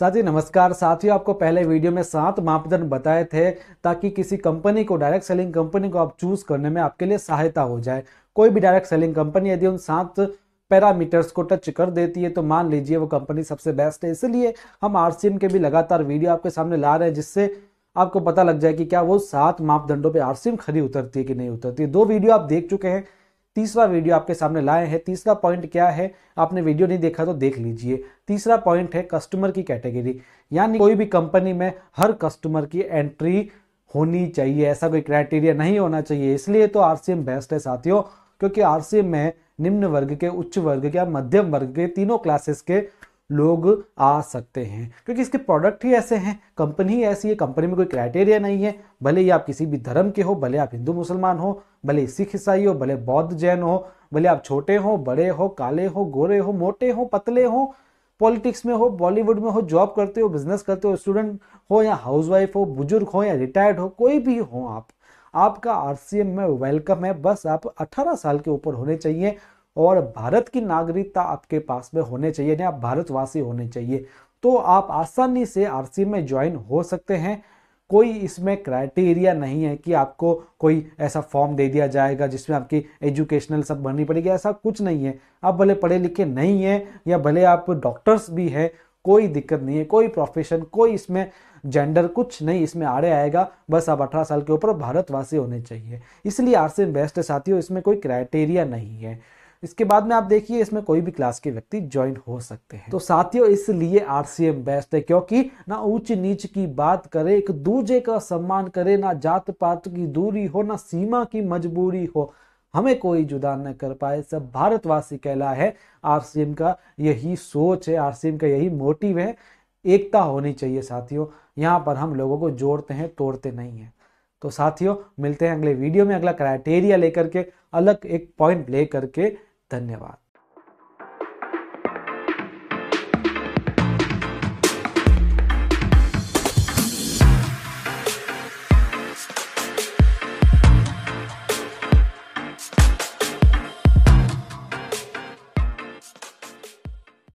साथ ही नमस्कार साथियों आपको पहले वीडियो में सात मापदंड बताए थे ताकि किसी कंपनी को डायरेक्ट सेलिंग कंपनी को आप चूज करने में आपके लिए सहायता हो जाए कोई भी डायरेक्ट सेलिंग कंपनी यदि उन सात पैरामीटर्स को टच कर देती है तो मान लीजिए वो कंपनी सबसे बेस्ट है इसलिए हम आर के भी लगातार वीडियो आपके सामने ला रहे हैं जिससे आपको पता लग जाए कि क्या वो सात मापदंडों पर आर खरी उतरती है कि नहीं उतरती है दो वीडियो आप देख चुके हैं तीसरा वीडियो आपके सामने लाए हैं तीसरा पॉइंट क्या है आपने वीडियो नहीं देखा तो देख लीजिए तीसरा पॉइंट है कस्टमर की कैटेगरी यानी कोई भी कंपनी में हर कस्टमर की एंट्री होनी चाहिए ऐसा कोई क्राइटेरिया नहीं होना चाहिए इसलिए तो आर बेस्ट है साथियों क्योंकि आर में निम्न वर्ग के उच्च वर्ग के या मध्यम वर्ग के तीनों क्लासेस के लोग आ सकते हैं क्योंकि इसके प्रोडक्ट ही ऐसे हैं कंपनी ही ऐसी है कंपनी में कोई क्राइटेरिया नहीं है भले ही आप किसी भी धर्म के हो भले आप हिंदू मुसलमान हो भले सिख ईसाई हो भले बौद्ध जैन हो भले आप छोटे हो बड़े हो काले हो गोरे हो मोटे हो पतले हो पॉलिटिक्स में हो बॉलीवुड में हो जॉब करते हो बिजनेस करते हो स्टूडेंट हो या हाउसवाइफ हो बुजुर्ग हो या रिटायर्ड हो कोई भी हो आप आपका आरसीएम में वेलकम है बस आप 18 साल के ऊपर होने चाहिए और भारत की नागरिकता आपके पास में होने चाहिए यानी आप भारतवासी होने चाहिए तो आप आसानी से आरसी में ज्वाइन हो सकते हैं कोई इसमें क्राइटेरिया नहीं है कि आपको कोई ऐसा फॉर्म दे दिया जाएगा जिसमें आपकी एजुकेशनल सब भरनी पड़ेगी ऐसा कुछ नहीं है आप भले पढ़े लिखे नहीं हैं या भले आप डॉक्टर्स भी हैं कोई दिक्कत नहीं है कोई प्रोफेशन कोई इसमें जेंडर कुछ नहीं इसमें आड़े आएगा बस आप अठारह साल के ऊपर भारतवासी होने चाहिए इसलिए आर बेस्ट है साथियों इसमें कोई क्राइटेरिया नहीं है इसके बाद में आप देखिए इसमें कोई भी क्लास के व्यक्ति ज्वाइन हो सकते हैं तो साथियों इसलिए आरसीएम बेस्ट है क्योंकि ना ऊंच नीच की बात करे एक दूजे का सम्मान करे ना जात पात की दूरी हो ना सीमा की मजबूरी हो हमें कोई जुदा न कर पाए सब भारतवासी कहला है आरसीएम का यही सोच है आरसीएम का यही मोटिव है एकता होनी चाहिए साथियों यहाँ पर हम लोगों को जोड़ते हैं तोड़ते नहीं हैं तो साथियों मिलते हैं अगले वीडियो में अगला क्राइटेरिया लेकर के अलग एक पॉइंट ले करके धन्यवाद